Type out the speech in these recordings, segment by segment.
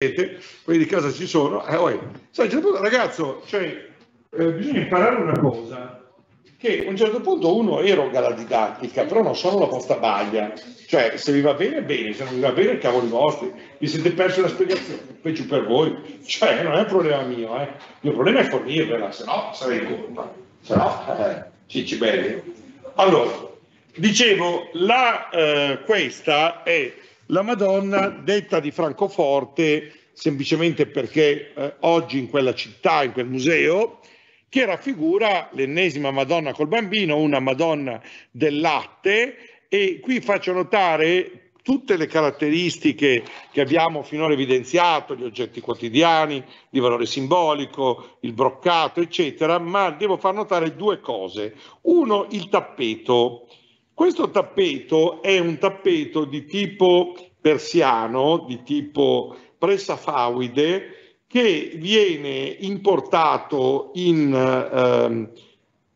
vedete, quelli di casa ci sono. Eh, oh, sai, certo, ragazzo, cioè, eh, bisogna imparare una cosa, che a un certo punto uno eroga la didattica, però non sono la vostra baglia. Cioè, se vi va bene, bene, se non vi va bene, cavoli vostri, vi siete persi la spiegazione, peggio per voi. Cioè, non è un problema mio, eh. Il mio problema è fornirvela, se no sarei colpa. Se no, eh, ci belli. Allora, dicevo, la, eh, questa è la Madonna, detta di Francoforte, semplicemente perché eh, oggi in quella città, in quel museo, che raffigura l'ennesima Madonna col bambino, una Madonna del latte, e qui faccio notare tutte le caratteristiche che abbiamo finora evidenziato, gli oggetti quotidiani, di valore simbolico, il broccato, eccetera, ma devo far notare due cose. Uno, il tappeto. Questo tappeto è un tappeto di tipo persiano di tipo presafawide che viene importato in ehm,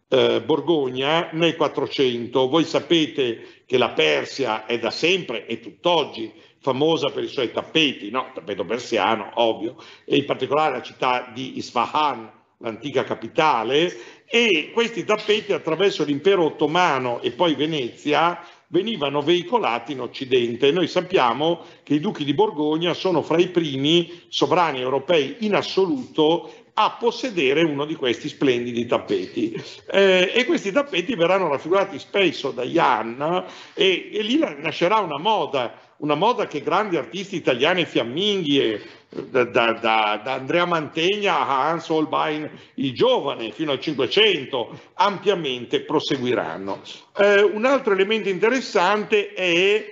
eh, Borgogna nel 400. Voi sapete che la Persia è da sempre e tutt'oggi famosa per i suoi tappeti, no? tappeto persiano, ovvio, e in particolare la città di Isfahan, l'antica capitale, e questi tappeti attraverso l'impero ottomano e poi Venezia venivano veicolati in Occidente. Noi sappiamo che i duchi di Borgogna sono fra i primi sovrani europei in assoluto a possedere uno di questi splendidi tappeti. Eh, e questi tappeti verranno raffigurati spesso da Jan e, e lì nascerà una moda, una moda che grandi artisti italiani fiamminghi e da, da, da, Andrea Mantegna a Hans Holbein il giovane fino al 500 ampiamente proseguiranno. Eh, un altro elemento interessante è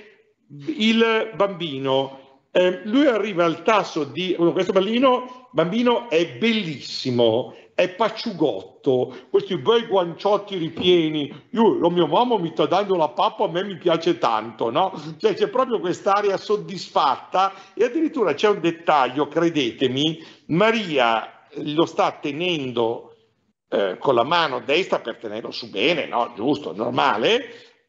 il bambino. Eh, lui arriva al tasso di... Questo bambino, bambino è bellissimo, è pacciugotto, questi bei guanciotti ripieni, io, lo mio mamma mi sta dando la pappa, a me mi piace tanto, no? Cioè c'è proprio quest'aria soddisfatta e addirittura c'è un dettaglio, credetemi, Maria lo sta tenendo eh, con la mano destra per tenerlo su bene, no? Giusto, normale.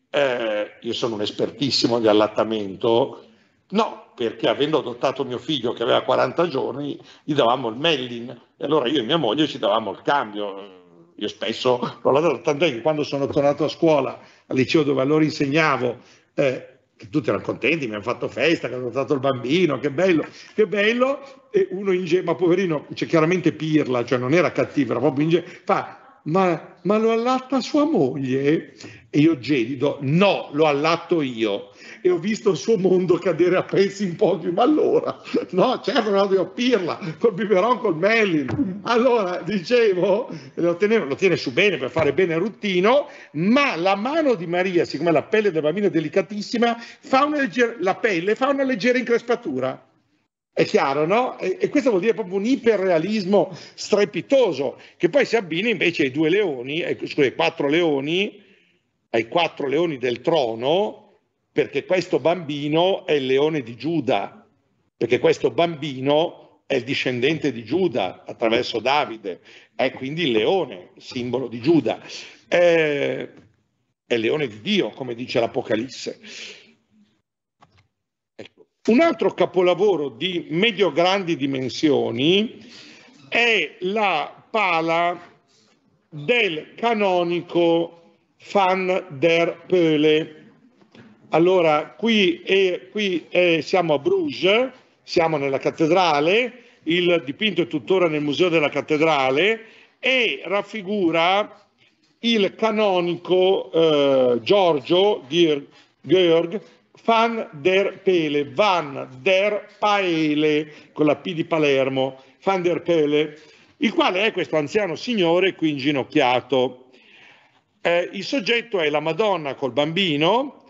Eh, io sono un espertissimo di allattamento, No, perché avendo adottato mio figlio che aveva 40 giorni, gli davamo il melling e allora io e mia moglie ci davamo il cambio. Io spesso l'ho dato, tant'è che quando sono tornato a scuola, al liceo dove allora insegnavo, eh, tutti erano contenti, mi hanno fatto festa, che hanno adottato il bambino, che bello, che bello, e uno ingenuo, ma poverino, cioè chiaramente pirla, cioè non era cattivo, era proprio ingenuo, fa, ma, ma, lo allatta sua moglie? E io gelido, no, l'ho allatto io. E ho visto il suo mondo cadere a pezzi in pochi, ma allora, no, certo, non devo pirla, col biberon, col melin. Allora, dicevo, lo, tenevo, lo tiene su bene per fare bene il ruttino, ma la mano di Maria, siccome la pelle del bambino è delicatissima, fa una legger- la pelle fa una leggera increspatura è chiaro, no? E, e, questo vuol dire proprio un iperrealismo strepitoso, che poi si abbina invece ai due leoni, ai, scusate, ai quattro leoni, ai quattro leoni del trono, perché questo bambino è il leone di Giuda, perché questo bambino è il discendente di Giuda attraverso Davide, è quindi il leone, simbolo di Giuda, è, eh, è il leone di Dio, come dice l'Apocalisse. Un altro capolavoro di medio-grandi dimensioni è la pala del canonico Van der Peule. Allora, qui, è, qui è, siamo a Bruges, siamo nella cattedrale, il dipinto è tuttora nel museo della cattedrale e raffigura il canonico eh, Giorgio Georg Van der Pele, Van der Paele, con la P di Palermo, Van der Pele, il quale è questo anziano signore qui inginocchiato. Eh, il soggetto è la Madonna col bambino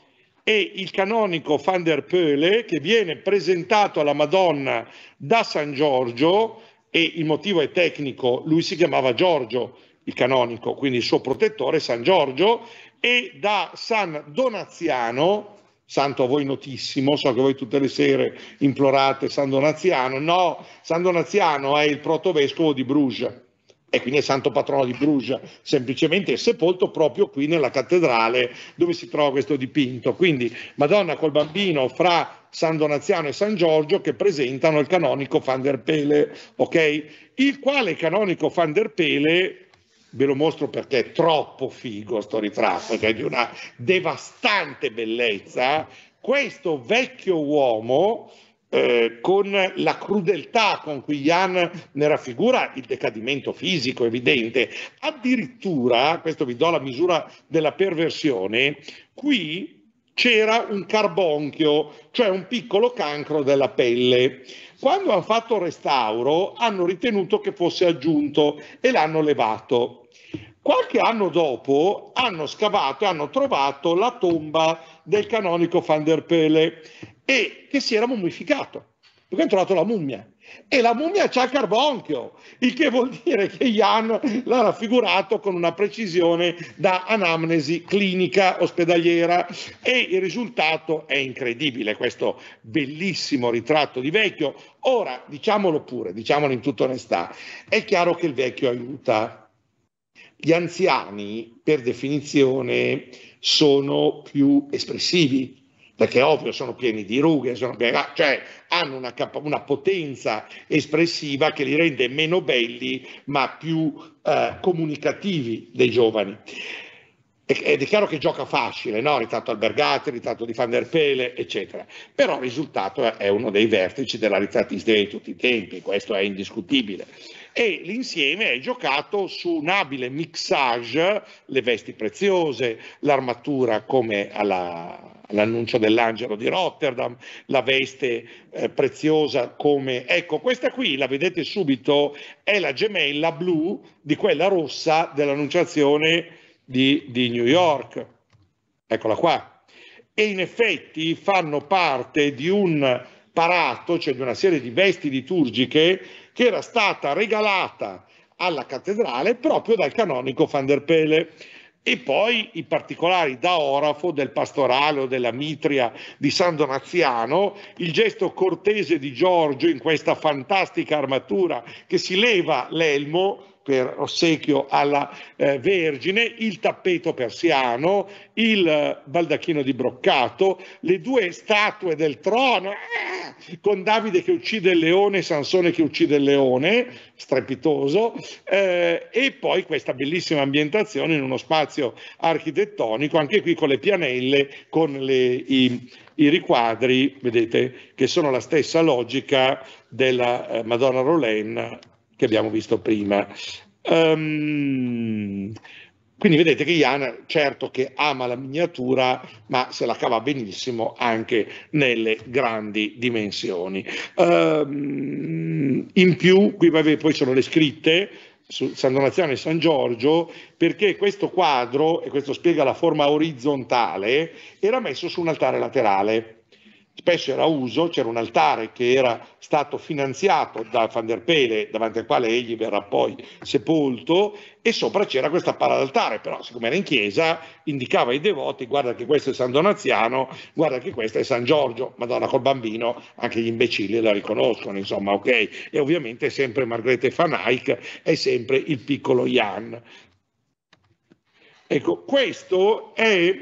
e il canonico Van der Pele che viene presentato alla Madonna da San Giorgio e il motivo è tecnico, lui si chiamava Giorgio, il canonico, quindi il suo protettore San Giorgio e da San Donaziano santo a voi notissimo, so che voi tutte le sere implorate San Donaziano, no, San Donaziano è il protovescovo di Bruges e quindi è santo patrono di Bruges, semplicemente è sepolto proprio qui nella cattedrale dove si trova questo dipinto. Quindi Madonna col bambino fra San Donaziano e San Giorgio che presentano il canonico Van der Pele, okay? Il quale canonico Van der Pele ve lo mostro perché è troppo figo sto ritratto, che è di una devastante bellezza, questo vecchio uomo eh, con la crudeltà con cui Jan ne raffigura il decadimento fisico evidente, addirittura, questo vi do la misura della perversione, qui c'era un carbonchio, cioè un piccolo cancro della pelle. Quando hanno fatto il restauro hanno ritenuto che fosse aggiunto e l'hanno levato. Qualche anno dopo hanno scavato e hanno trovato la tomba del canonico Van der Pele e che si era mummificato, perché hanno trovato la mummia. E la mummia c'ha il carbonchio, il che vuol dire che Jan l'ha raffigurato con una precisione da anamnesi clinica ospedaliera e il risultato è incredibile, questo bellissimo ritratto di vecchio. Ora, diciamolo pure, diciamolo in tutta onestà, è chiaro che il vecchio aiuta gli anziani, per definizione, sono più espressivi, perché ovvio sono pieni di rughe, sono pieni, ah, cioè hanno una, una, potenza espressiva che li rende meno belli ma più eh, comunicativi dei giovani. Ed è chiaro che gioca facile, no? ritratto Albergati, ritratto di Van der Pele, eccetera. Però il risultato è uno dei vertici della ritrattista di tutti i tempi, questo è indiscutibile e l'insieme è giocato su un abile mixage, le vesti preziose, l'armatura come alla, all'annuncio dell'angelo di Rotterdam, la veste eh, preziosa come... Ecco, questa qui la vedete subito, è la gemella blu di quella rossa dell'annunciazione di, di New York. Eccola qua. E in effetti fanno parte di un parato, cioè di una serie di vesti liturgiche che era stata regalata alla cattedrale proprio dal canonico Van der Pele e poi i particolari da orafo del pastorale o della mitria di San Donaziano, il gesto cortese di Giorgio in questa fantastica armatura che si leva l'elmo per ossequio alla eh, Vergine, il tappeto persiano, il eh, baldacchino di broccato, le due statue del trono, eh, con Davide che uccide il leone e Sansone che uccide il leone, strepitoso, eh, e poi questa bellissima ambientazione in uno spazio architettonico, anche qui con le pianelle, con le, i, i riquadri, vedete, che sono la stessa logica della eh, Madonna Rolen che abbiamo visto prima. Um, quindi vedete che Iana certo che ama la miniatura, ma se la cava benissimo anche nelle grandi dimensioni. Um, in più, qui vabbè, poi sono le scritte, su San Donaziano e San Giorgio perché questo quadro, e questo spiega la forma orizzontale, era messo su un altare laterale spesso era uso, c'era un altare che era stato finanziato da Van der Pele, davanti al quale egli verrà poi sepolto, e sopra c'era questa pala d'altare, però siccome era in chiesa indicava ai devoti, guarda che questo è San Donaziano, guarda che questo è San Giorgio, Madonna col bambino, anche gli imbecilli la riconoscono, insomma, ok? E ovviamente è sempre Margrethe van Eyck è sempre il piccolo Jan. Ecco, questo è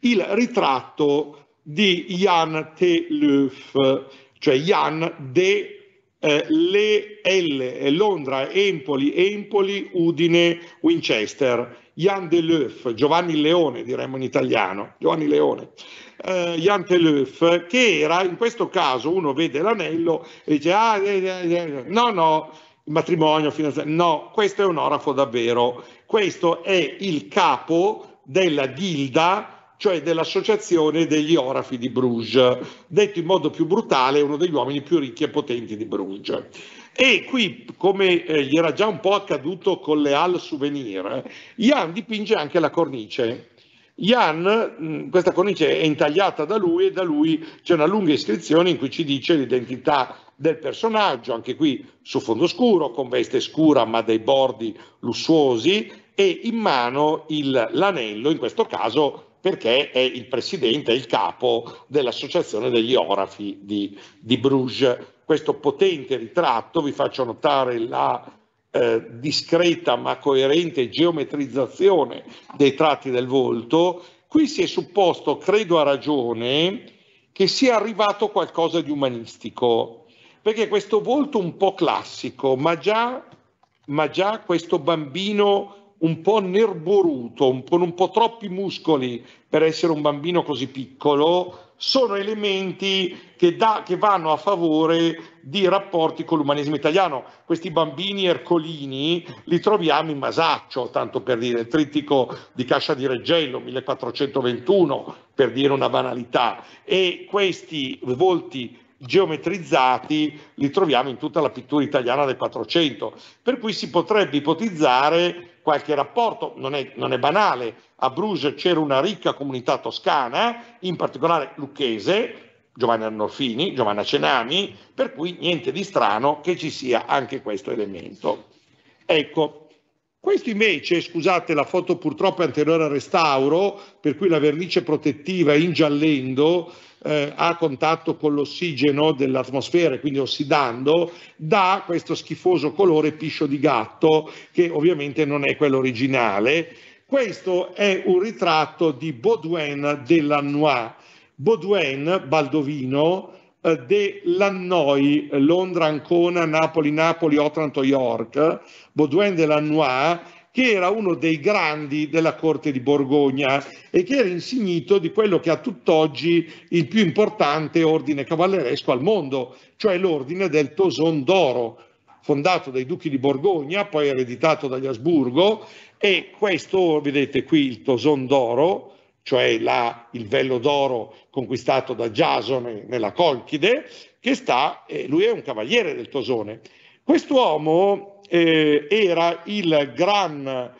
il ritratto di Jan T. Leuf, cioè Jan de eh, le L, eh, Londra, Empoli, Empoli, Udine, Winchester. Jan de Leuf, Giovanni Leone diremmo in italiano, Giovanni Leone, eh, Jan de Leuf, che era in questo caso uno vede l'anello e dice ah, eh, eh, eh, eh no no, matrimonio, finanziario, no, questo è un orafo davvero, questo è il capo della gilda cioè dell'associazione degli orafi di Bruges, detto in modo più brutale uno degli uomini più ricchi e potenti di Bruges. E qui, come eh, gli era già un po' accaduto con le Al Souvenir, Jan dipinge anche la cornice. Jan, mm, questa cornice è intagliata da lui e da lui c'è una lunga iscrizione in cui ci dice l'identità del personaggio, anche qui su fondo scuro, con veste scura ma dei bordi lussuosi e in mano il, l'anello, in questo caso perché è il presidente, è il capo dell'Associazione degli Orafi di, di Bruges. Questo potente ritratto, vi faccio notare la eh, discreta ma coerente geometrizzazione dei tratti del volto, qui si è supposto, credo a ragione, che sia arrivato qualcosa di umanistico, perché questo volto un po' classico, ma già, ma già questo bambino un po' nerboruto, con un po' troppi muscoli per essere un bambino così piccolo, sono elementi che, da, che vanno a favore di rapporti con l'umanesimo italiano. Questi bambini ercolini li troviamo in Masaccio, tanto per dire, il trittico di Cascia di Reggello, 1421, per dire una banalità. E questi volti geometrizzati li troviamo in tutta la pittura italiana del 400, per cui si potrebbe ipotizzare qualche rapporto, non è, non è banale, a Bruges c'era una ricca comunità toscana, in particolare lucchese, Giovanni Arnolfini, Giovanna Cenami, per cui niente di strano che ci sia anche questo elemento. Ecco, questo invece, scusate, la foto purtroppo è anteriore al restauro, per cui la vernice protettiva ingiallendo eh, a contatto con l'ossigeno dell'atmosfera e quindi ossidando dà questo schifoso colore piscio di gatto che ovviamente non è quello originale. Questo è un ritratto di Baudouin de Lannoy. Baudouin, Baldovino, eh, de Londra, Ancona, Napoli, Napoli, Otranto, York, Baudouin de Lannoy che era uno dei grandi della corte di Borgogna e che era insignito di quello che a tutt'oggi il più importante ordine cavalleresco al mondo, cioè l'ordine del Toson d'Oro, fondato dai duchi di Borgogna, poi ereditato dagli Asburgo, e questo, vedete qui il Toson d'Oro, cioè la, il vello d'oro conquistato da Giasone nella Colchide, che sta, eh, lui è un cavaliere del Tosone. Quest'uomo eh, era il gran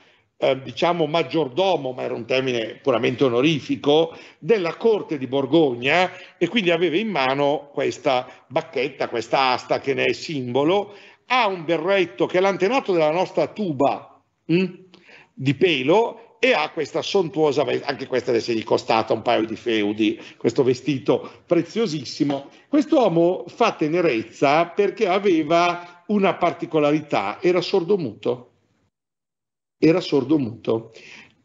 eh, diciamo maggiordomo, ma era un termine puramente onorifico, della corte di Borgogna e quindi aveva in mano questa bacchetta, questa asta che ne è simbolo, ha un berretto che è l'antenato della nostra tuba mh, hm, di pelo e ha questa sontuosa, anche questa deve essere costata un paio di feudi, questo vestito preziosissimo. Quest'uomo fa tenerezza perché aveva una particolarità, era sordomuto. Era sordomuto.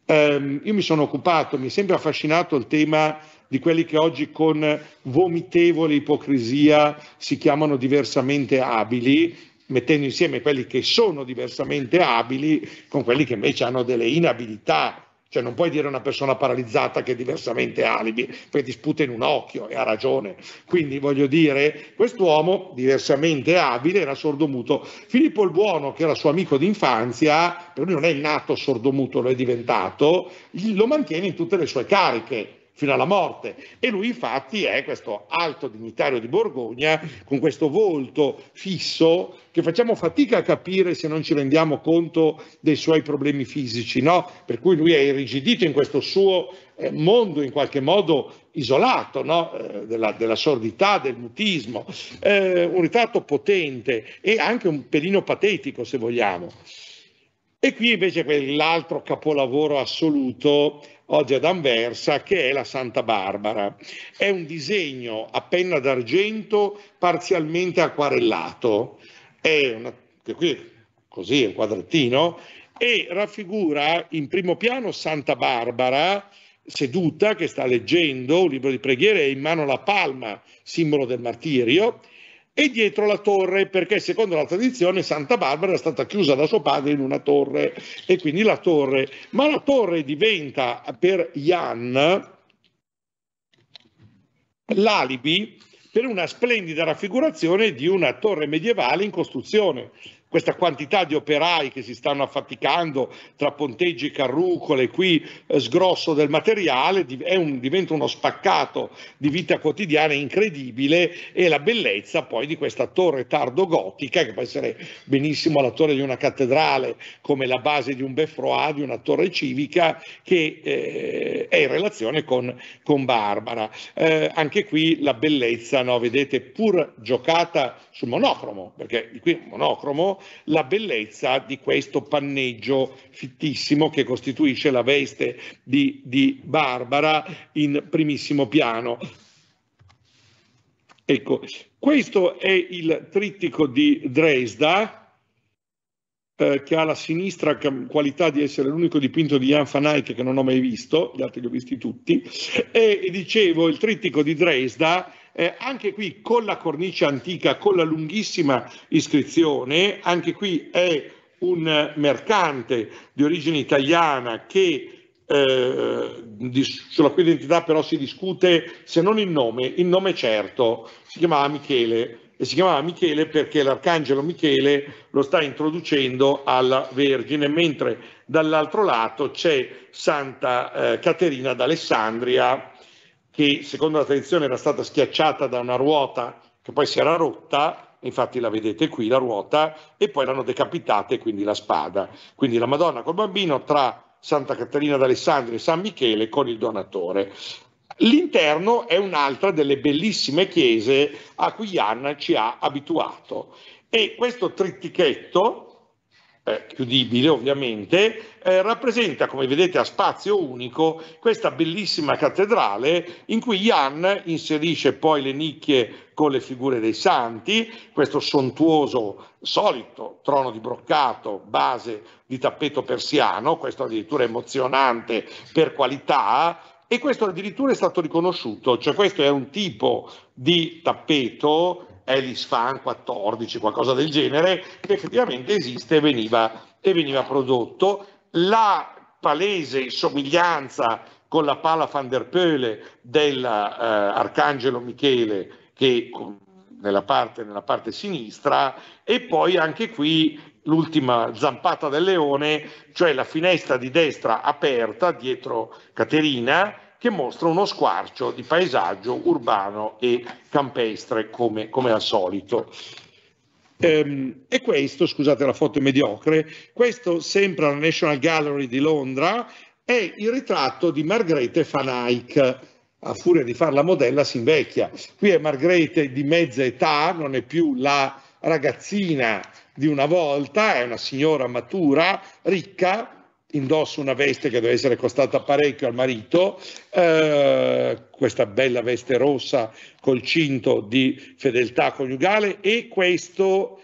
Um, ehm, io mi sono occupato, mi è sempre affascinato il tema di quelli che oggi con vomitevole ipocrisia si chiamano diversamente abili, mettendo insieme quelli che sono diversamente abili con quelli che invece hanno delle inabilità cioè non puoi dire a una persona paralizzata che diversamente ha alibi, perché ti sputa in un occhio e ha ragione. Quindi voglio dire, quest'uomo diversamente abile era sordomuto. Filippo il Buono, che era suo amico d'infanzia, per lui non è nato sordomuto, lo è diventato, lo mantiene in tutte le sue cariche fino alla morte. E lui infatti è questo alto dignitario di Borgogna con questo volto fisso che facciamo fatica a capire se non ci rendiamo conto dei suoi problemi fisici, no? Per cui lui è irrigidito in questo suo eh, mondo in qualche modo isolato no? Eh, della, della, sordità, del mutismo, eh, un ritratto potente e anche un pelino patetico se vogliamo. E qui invece quell'altro capolavoro assoluto oggi ad Anversa, che è la Santa Barbara. È un disegno a penna d'argento parzialmente acquarellato, è una, qui, così, è un quadrettino, e raffigura in primo piano Santa Barbara seduta che sta leggendo un libro di preghiere e in mano la palma, simbolo del martirio, e dietro la torre, perché secondo la tradizione Santa Barbara è stata chiusa da suo padre in una torre e quindi la torre. Ma la torre diventa per Jan l'alibi per una splendida raffigurazione di una torre medievale in costruzione, questa quantità di operai che si stanno affaticando tra ponteggi, e carrucole, qui eh, sgrosso del materiale, un, diventa uno spaccato di vita quotidiana incredibile e la bellezza poi di questa torre tardo gotica che può essere benissimo la torre di una cattedrale come la base di un beffroa, di una torre civica che eh, è in relazione con, con Barbara. Eh, anche qui la bellezza, no, vedete, pur giocata sul monocromo, perché qui è monocromo la bellezza di questo panneggio fittissimo che costituisce la veste di, di Barbara in primissimo piano. Ecco, questo è il trittico di Dresda eh, che ha la sinistra qualità di essere l'unico dipinto di Jan van Eyck che non ho mai visto, gli altri li ho visti tutti, e dicevo il trittico di Dresda eh, anche qui con la cornice antica, con la lunghissima iscrizione, anche qui è un mercante di origine italiana che eh, di, sulla cui identità però si discute se non il nome, il nome certo, si chiamava Michele e si chiamava Michele perché l'arcangelo Michele lo sta introducendo alla Vergine, mentre dall'altro lato c'è Santa eh, Caterina d'Alessandria che secondo la tradizione era stata schiacciata da una ruota che poi si era rotta, infatti la vedete qui la ruota, e poi l'hanno decapitata e quindi la spada. Quindi la Madonna col bambino tra Santa Caterina d'Alessandria e San Michele con il donatore. L'interno è un'altra delle bellissime chiese a cui Anna ci ha abituato e questo trittichetto eh, chiudibile ovviamente, eh, rappresenta, come vedete a spazio unico, questa bellissima cattedrale in cui Jan inserisce poi le nicchie con le figure dei santi, questo sontuoso solito trono di broccato, base di tappeto persiano, questo addirittura emozionante per qualità, e questo addirittura è stato riconosciuto, cioè questo è un tipo di tappeto Alice Fan 14, qualcosa del genere, che effettivamente esiste e veniva, e veniva prodotto. La palese somiglianza con la pala van der Peule dell'Arcangelo eh, Michele che mm, nella parte, nella parte sinistra e poi anche qui l'ultima zampata del leone, cioè la finestra di destra aperta dietro Caterina che mostra uno squarcio di paesaggio urbano e campestre come, come al solito. Ehm, e questo, scusate la foto è mediocre, questo sempre alla National Gallery di Londra è il ritratto di Margrethe van Eyck. A furia di farla modella si invecchia. Qui è Margrethe di mezza età, non è più la ragazzina di una volta, è una signora matura, ricca, indosso una veste che deve essere costata parecchio al marito, eh, questa bella veste rossa col cinto di fedeltà coniugale e questo,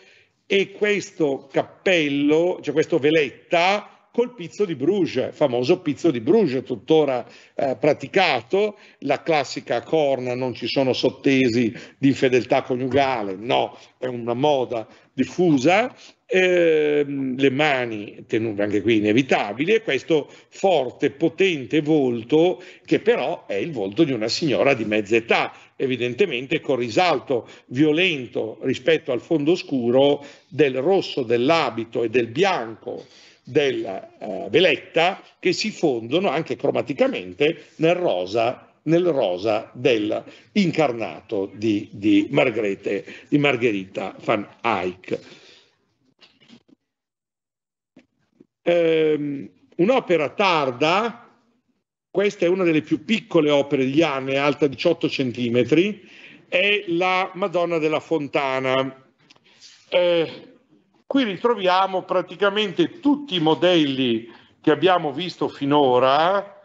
e questo cappello, cioè questo veletta col pizzo di Bruges, famoso pizzo di Bruges, tuttora eh, praticato, la classica corna, non ci sono sottesi di fedeltà coniugale, no, è una moda diffusa, eh, le mani tenute anche qui inevitabili, e questo forte, potente volto che però è il volto di una signora di mezza età, evidentemente con risalto violento rispetto al fondo scuro del rosso dell'abito e del bianco della eh, veletta che si fondono anche cromaticamente nel rosa nel rosa dell'incarnato di, di, di Margherita van Eyck. ehm, un'opera tarda, questa è una delle più piccole opere di Janne, alta 18 cm, è la Madonna della Fontana. Eh, qui ritroviamo praticamente tutti i modelli che abbiamo visto finora,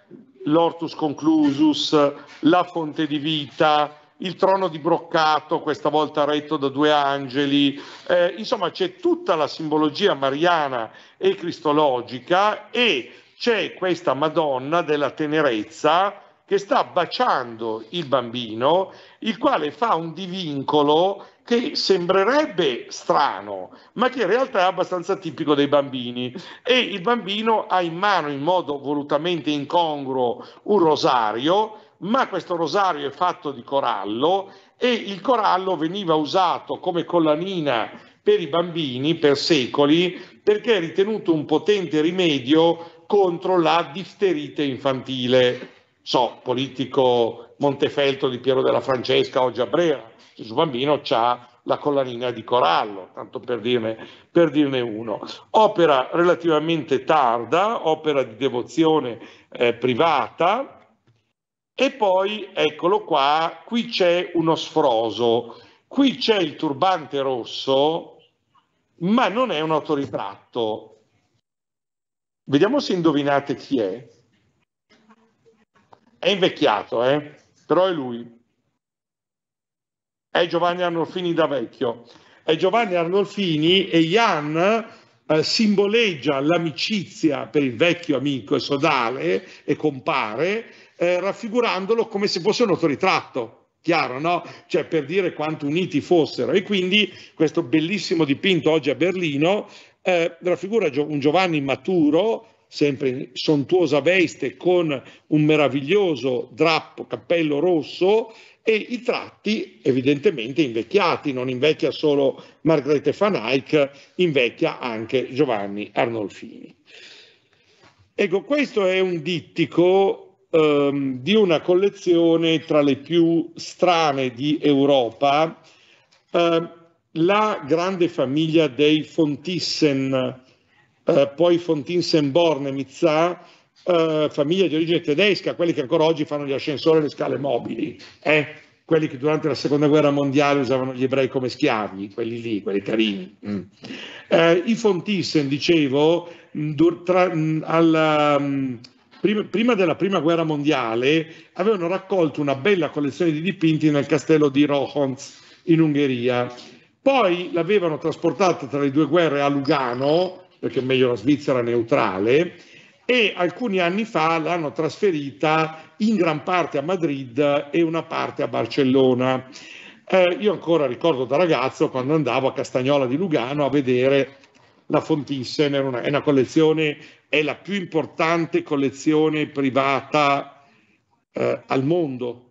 l'Ortus Conclusus, la Fonte di Vita, il trono di Broccato, questa volta retto da due angeli, eh, insomma c'è tutta la simbologia mariana e cristologica e c'è questa Madonna della tenerezza che sta baciando il bambino, il quale fa un divincolo che sembrerebbe strano, ma che in realtà è abbastanza tipico dei bambini. E il bambino ha in mano in modo volutamente incongruo un rosario ma questo rosario è fatto di corallo e il corallo veniva usato come collanina per i bambini per secoli perché è ritenuto un potente rimedio contro la difterite infantile. So, politico Montefelto di Piero della Francesca oggi a Brera, il suo bambino ha la collanina di corallo, tanto per dirne, per dirne, uno. Opera relativamente tarda, opera di devozione eh, privata, e poi, eccolo qua, qui c'è uno sfroso, qui c'è il turbante rosso, ma non è un autoritratto. Vediamo se indovinate chi è. È invecchiato, eh? però è lui. È Giovanni Arnolfini da vecchio. È Giovanni Arnolfini e Jan eh, simboleggia l'amicizia per il vecchio amico e sodale e compare eh, raffigurandolo come se fosse un autoritratto chiaro, no? Cioè per dire quanto uniti fossero. E quindi questo bellissimo dipinto oggi a Berlino eh, raffigura un Giovanni maturo, sempre in sontuosa veste, con un meraviglioso drappo, cappello rosso e i tratti evidentemente invecchiati, non invecchia solo Margrethe van Eyck, invecchia anche Giovanni Arnolfini. Ecco, questo è un dittico ehm, di una collezione tra le più strane di Europa, eh, la grande famiglia dei Fontissen, eh, poi fontissen e eh, famiglia di origine tedesca, quelli che ancora oggi fanno gli ascensori e le scale mobili, eh? quelli che durante la seconda guerra mondiale usavano gli ebrei come schiavi, quelli lì, quelli carini. Mm. Eh, I Fontissen, dicevo, mm, dur- tra, mm, alla, mm, prima, prima, della prima guerra mondiale, avevano raccolto una bella collezione di dipinti nel castello di Rohonz in Ungheria. Poi l'avevano trasportata tra le due guerre a Lugano, perché meglio la Svizzera neutrale, e alcuni anni fa l'hanno trasferita in gran parte a Madrid e una parte a Barcellona. Eh, io ancora ricordo da ragazzo quando andavo a Castagnola di Lugano a vedere la Fontissen è una, è una collezione, è la più importante collezione privata eh, al mondo,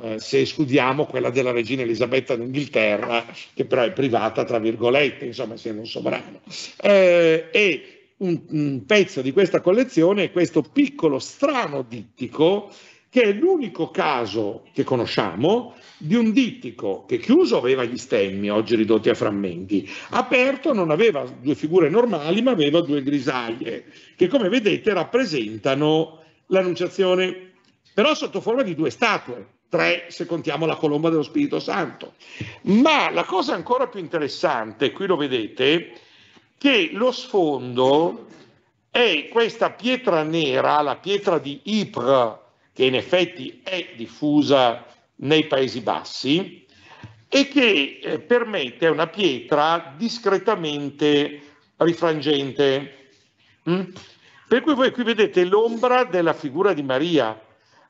eh, se escludiamo quella della regina Elisabetta d'Inghilterra, che però è privata, tra virgolette, insomma, essendo un sovrano. Eh, e un, un, pezzo di questa collezione è questo piccolo strano dittico che è l'unico caso che conosciamo di un dittico che chiuso aveva gli stemmi, oggi ridotti a frammenti, aperto non aveva due figure normali ma aveva due grisaglie, che come vedete rappresentano l'annunciazione, però sotto forma di due statue, tre se contiamo la colomba dello Spirito Santo. Ma la cosa ancora più interessante, qui lo vedete, che lo sfondo è questa pietra nera, la pietra di Ypres, che in effetti è diffusa nei Paesi Bassi e che eh, permette una pietra discretamente rifrangente. Mm? Per cui voi qui vedete l'ombra della figura di Maria,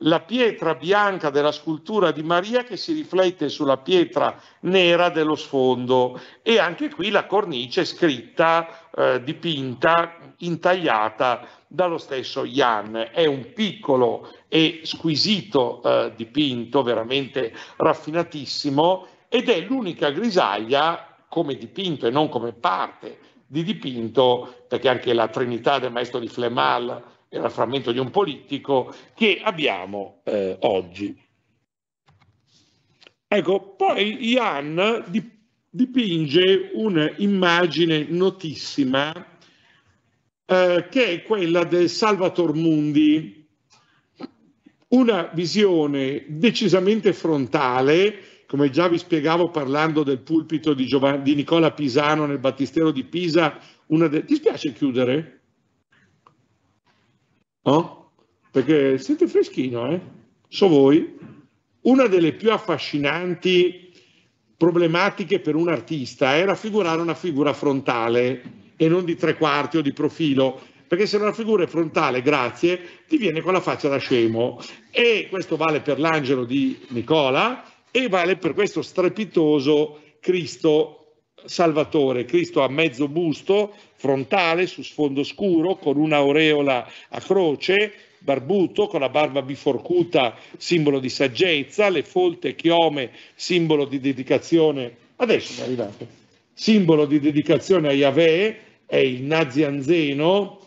la pietra bianca della scultura di Maria che si riflette sulla pietra nera dello sfondo e anche qui la cornice scritta, eh, dipinta, intagliata dallo stesso Jan. È un piccolo e squisito eh, dipinto, veramente raffinatissimo, ed è l'unica grisaglia come dipinto e non come parte di dipinto, perché anche la Trinità del maestro di Flemal era il frammento di un politico che abbiamo eh, oggi. Ecco, poi Jan dipinge un'immagine notissima eh, che è quella del Salvator Mundi, una visione decisamente frontale, come già vi spiegavo parlando del pulpito di, Giovanni, di Nicola Pisano nel Battistero di Pisa. Una de- Ti spiace chiudere? no? Perché siete freschino, eh? So voi. Una delle più affascinanti problematiche per un artista è raffigurare una figura frontale e non di tre quarti o di profilo, perché se una figura è frontale, grazie, ti viene con la faccia da scemo. E questo vale per l'angelo di Nicola e vale per questo strepitoso Cristo Salvatore, Cristo a mezzo busto, frontale su sfondo scuro, con aureola a croce, barbuto, con la barba biforcuta, simbolo di saggezza, le folte chiome, simbolo di dedicazione. Adesso è arrivato. Simbolo di dedicazione a Yahweh è il nazianzeno.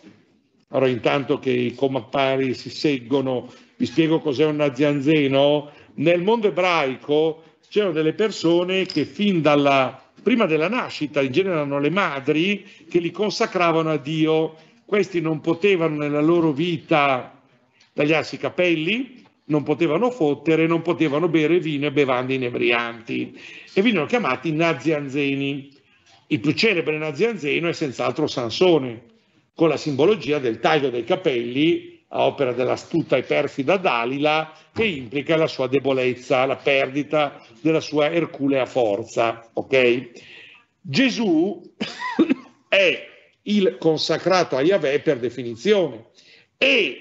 Allora, intanto che i comappari si seggono, vi spiego cos'è un nazianzeno. Nel mondo ebraico c'erano delle persone che fin dalla prima della nascita, in genere erano le madri che li consacravano a Dio. Questi non potevano nella loro vita tagliarsi i capelli, non potevano fottere, non potevano bere vino e bevande inebrianti e venivano chiamati nazianzeni. Il più celebre nazianzeno è senz'altro Sansone, con la simbologia del taglio dei capelli a opera dell'astuta e perfida Dalila, che implica la sua debolezza, la perdita della sua erculea forza. Okay? Gesù è il consacrato a Yahweh per definizione e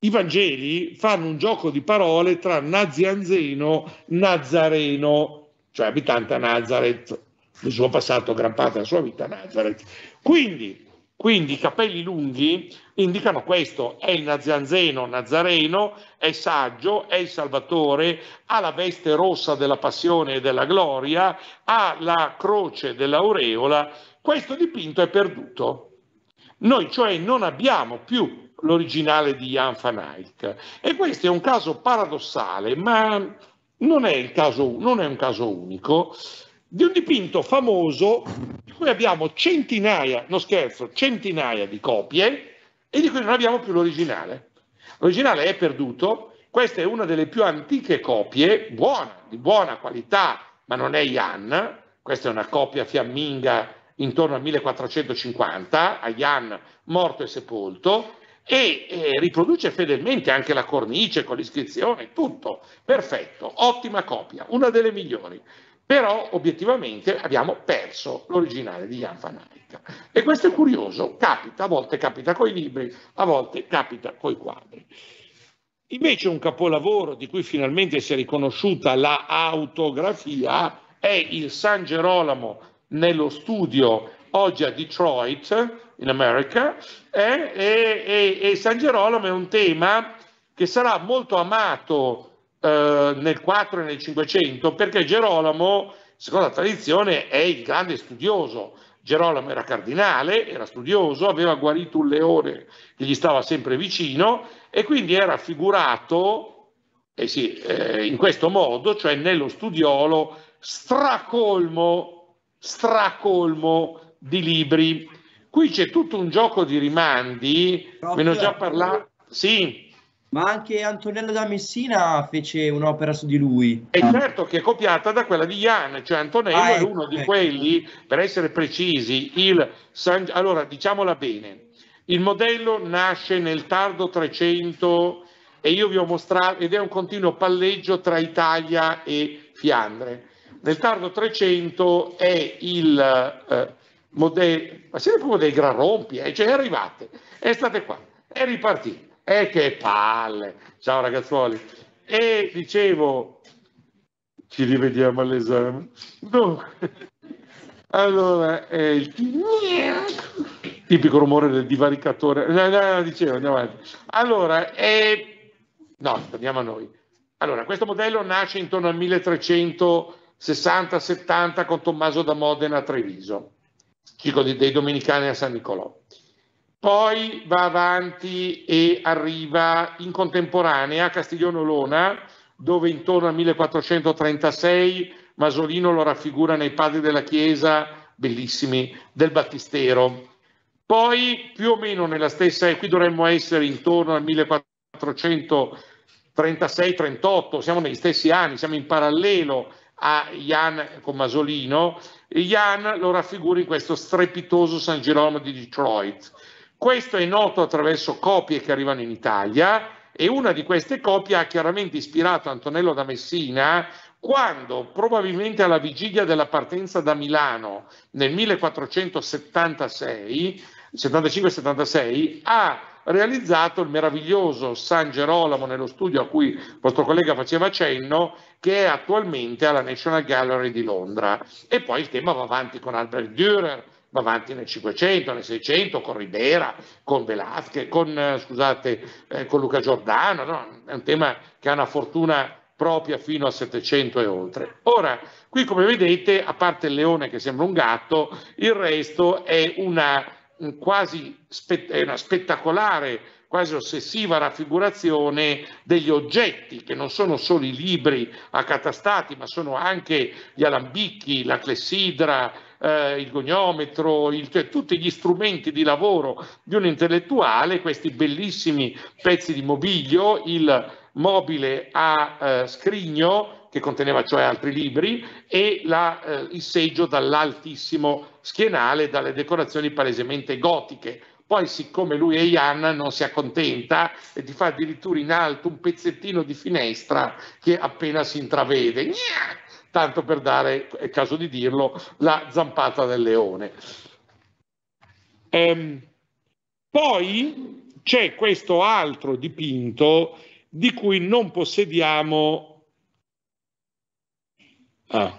i Vangeli fanno un gioco di parole tra nazianzeno, nazareno, cioè abitante a Nazareth, il suo passato, gran parte della sua vita a Nazareth. Quindi quindi i capelli lunghi indicano questo, è il nazianzeno nazareno, è saggio, è il salvatore, ha la veste rossa della passione e della gloria, ha la croce dell'aureola, questo dipinto è perduto. Noi cioè non abbiamo più l'originale di Jan van Eyck e questo è un caso paradossale, ma non è, caso, non è un caso unico di un dipinto famoso di cui abbiamo centinaia, non scherzo, centinaia di copie e di cui non abbiamo più l'originale. L'originale è perduto, questa è una delle più antiche copie, buona, di buona qualità, ma non è Ian, questa è una copia fiamminga intorno al 1450, a Ian morto e sepolto, e eh, riproduce fedelmente anche la cornice con l'iscrizione, tutto, perfetto, ottima copia, una delle migliori però obiettivamente abbiamo perso l'originale di Jan van Eyck. E questo è curioso, capita, a volte capita coi libri, a volte capita coi quadri. Invece un capolavoro di cui finalmente si è riconosciuta la autografia è il San Gerolamo nello studio oggi a Detroit, in America, eh? e, e, e San Gerolamo è un tema che sarà molto amato eh, nel 4 e nel 500 perché Gerolamo, secondo la tradizione, è il grande studioso. Gerolamo era cardinale, era studioso, aveva guarito un leone che gli stava sempre vicino e quindi era figurato eh sì, eh, in questo modo, cioè nello studiolo stracolmo, stracolmo di libri. Qui c'è tutto un gioco di rimandi, ve ne ho già parlato. Sì. Ma anche Antonello da Messina fece un'opera su di lui. E certo che è copiata da quella di Jan, cioè Antonello ah, è ecco, uno di ecco. quelli, per essere precisi, il San... allora diciamola bene, il modello nasce nel tardo 300 e io vi ho mostrato, ed è un continuo palleggio tra Italia e Fiandre. Nel tardo 300 è il eh, modello, ma siete proprio dei gran rompi, eh? cioè arrivate, è state qua, è ripartito e che palle! Ciao ragazzuoli. E dicevo, ci rivediamo all'esame. Dunque, allora, è il tipico rumore del divaricatore. No, no, dicevo, andiamo avanti. Allora, è... no, torniamo a noi. Allora, questo modello nasce intorno al 1360-70 con Tommaso da Modena a Treviso, circo dei Domenicani a San Nicolò poi va avanti e arriva in contemporanea a Castiglione Olona, dove intorno al 1436 Masolino lo raffigura nei padri della Chiesa, bellissimi, del Battistero. Poi più o meno nella stessa, e qui dovremmo essere intorno al 1436-38, siamo negli stessi anni, siamo in parallelo a Jan con Masolino, Jan lo raffigura in questo strepitoso San Girolamo di Detroit questo è noto attraverso copie che arrivano in Italia e una di queste copie ha chiaramente ispirato Antonello da Messina quando, probabilmente alla vigilia della partenza da Milano nel 1476, 75-76, ha realizzato il meraviglioso San Gerolamo nello studio a cui il vostro collega faceva cenno, che è attualmente alla National Gallery di Londra. E poi il tema va avanti con Albert Dürer, va avanti nel 500, nel 600, con Ribera, con Velasquez, con, eh, scusate, eh, con Luca Giordano, no? è un tema che ha una fortuna propria fino al 700 e oltre. Ora, qui come vedete, a parte il leone che sembra un gatto, il resto è una mm, quasi è una spettacolare, quasi ossessiva raffigurazione degli oggetti che non sono solo i libri accatastati, ma sono anche gli alambicchi, la clessidra, eh, il goniometro, il, cioè, tutti gli strumenti di lavoro di un intellettuale, questi bellissimi pezzi di mobilio, il mobile a eh, scrigno che conteneva cioè altri libri, e la, eh, il seggio dall'altissimo schienale, dalle decorazioni palesemente gotiche. Poi, siccome lui è Ian non si accontenta, e ti fa addirittura in alto un pezzettino di finestra che appena si intravede. Gnac! tanto per dare, è caso di dirlo, la zampata del leone. Ehm, poi c'è questo altro dipinto di cui non possediamo... Ah,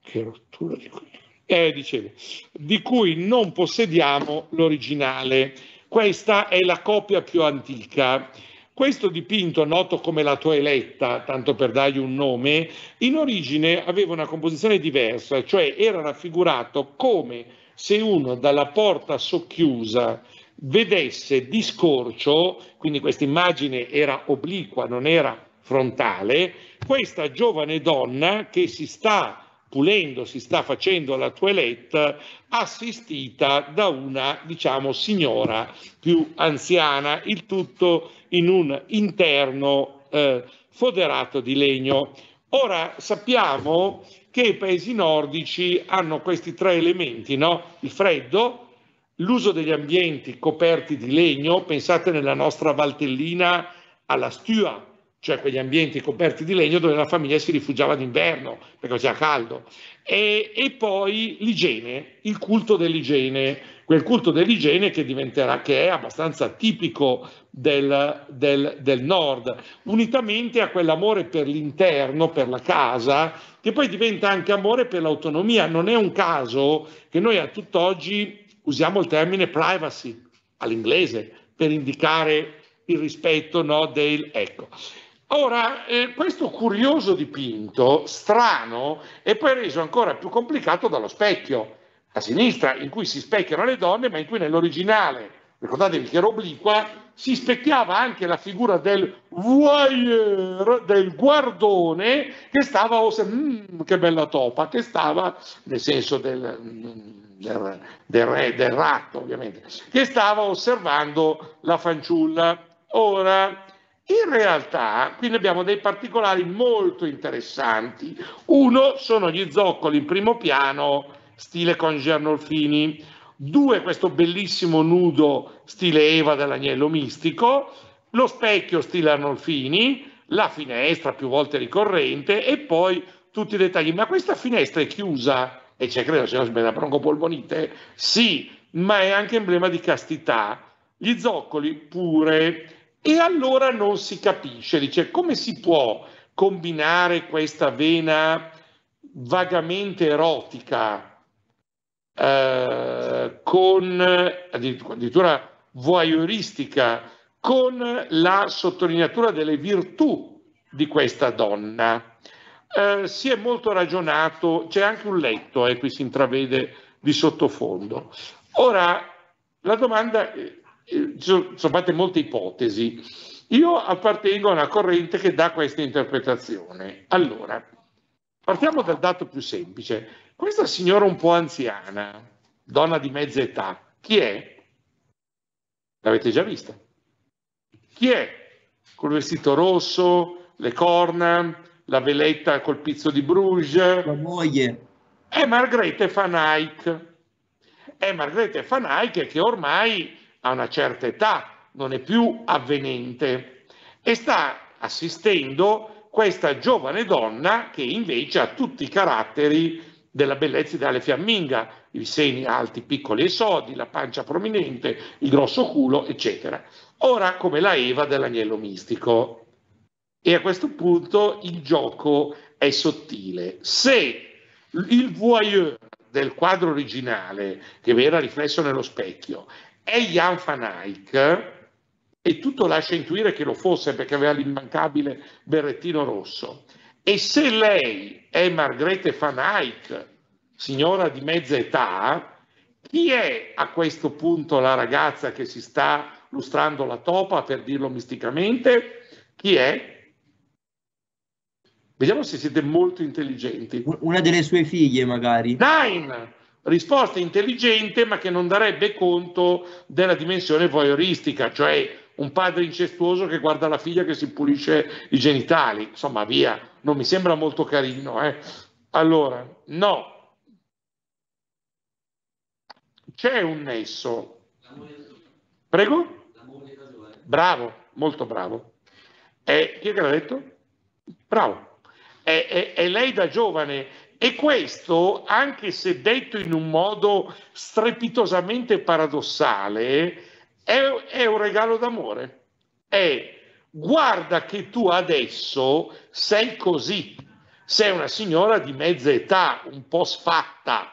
che rottura di qui. Eh, dicevo, di cui non possediamo l'originale. Questa è la copia più antica questo dipinto, noto come la Toeletta, tanto per dargli un nome, in origine aveva una composizione diversa, cioè era raffigurato come se uno dalla porta socchiusa vedesse di scorcio, quindi questa immagine era obliqua, non era frontale, questa giovane donna che si sta pulendo si sta facendo la toilette assistita da una diciamo signora più anziana il tutto in un interno eh, foderato di legno ora sappiamo che i paesi nordici hanno questi tre elementi no il freddo l'uso degli ambienti coperti di legno pensate nella nostra valtellina alla Stua cioè quegli ambienti coperti di legno dove la famiglia si rifugiava d'inverno perché c'era caldo. E, e, poi l'igiene, il culto dell'igiene, quel culto dell'igiene che diventerà, che è abbastanza tipico del, del, del nord, unitamente a quell'amore per l'interno, per la casa, che poi diventa anche amore per l'autonomia. Non è un caso che noi a tutt'oggi usiamo il termine privacy all'inglese per indicare il rispetto no, del... Ecco. Ora, eh, questo curioso dipinto, strano, è poi reso ancora più complicato dallo specchio a sinistra, in cui si specchiano le donne, ma in cui nell'originale, ricordatevi che era obliqua, si specchiava anche la figura del voyeur, del guardone, che stava, oh, se, mm, che bella topa, che stava, nel senso del, mm, del, del, re, del ratto ovviamente, che stava osservando la fanciulla. Ora, in realtà qui abbiamo dei particolari molto interessanti. Uno sono gli zoccoli in primo piano, stile con Gernolfini. Due, questo bellissimo nudo stile Eva dell'agnello mistico. Lo specchio stile Arnolfini. La finestra più volte ricorrente e poi tutti i dettagli. Ma questa finestra è chiusa e c'è, credo, se non sbaglio, bronco polmonite? Sì, ma è anche emblema di castità. Gli zoccoli pure e allora non si capisce, dice, come si può combinare questa vena vagamente erotica eh, con, addirittura voyeuristica, con la sottolineatura delle virtù di questa donna. Eh, si è molto ragionato, c'è anche un letto, e eh, qui si intravede di sottofondo. Ora, la domanda eh, sono fatte molte ipotesi. Io appartengo a una corrente che dà questa interpretazione. Allora, partiamo dal dato più semplice. Questa signora un po' anziana, donna di mezza età, chi è? L'avete già vista. Chi è? Col vestito rosso, le corna, la veletta col pizzo di Bruges. La moglie. È Margrethe van Eyck. È Margrethe van Eyck che ormai a una certa età non è più avvenente e sta assistendo questa giovane donna che invece ha tutti i caratteri della bellezza ideale fiamminga, i seni alti, piccoli e sodi, la pancia prominente, il grosso culo, eccetera. Ora come la Eva dell'agnello mistico. E a questo punto il gioco è sottile. Se il voyeur del quadro originale, che era riflesso nello specchio, è Jan van Eyck e tutto lascia intuire che lo fosse perché aveva l'immancabile berrettino rosso. E se lei è Margrethe van Eyck, signora di mezza età, chi è a questo punto la ragazza che si sta lustrando la topa, per dirlo misticamente? Chi è? Vediamo se siete molto intelligenti. Una delle sue figlie, magari. Nine! risposta intelligente ma che non darebbe conto della dimensione voyeuristica, cioè un padre incestuoso che guarda la figlia che si pulisce i genitali, insomma via, non mi sembra molto carino. Eh? Allora, no, c'è un nesso. Prego? Bravo, molto bravo. E eh, chi è che l'ha detto? Bravo. E, e, e lei da giovane e questo, anche se detto in un modo strepitosamente paradossale, è, è un regalo d'amore. È guarda che tu adesso sei così, sei una signora di mezza età, un po' sfatta,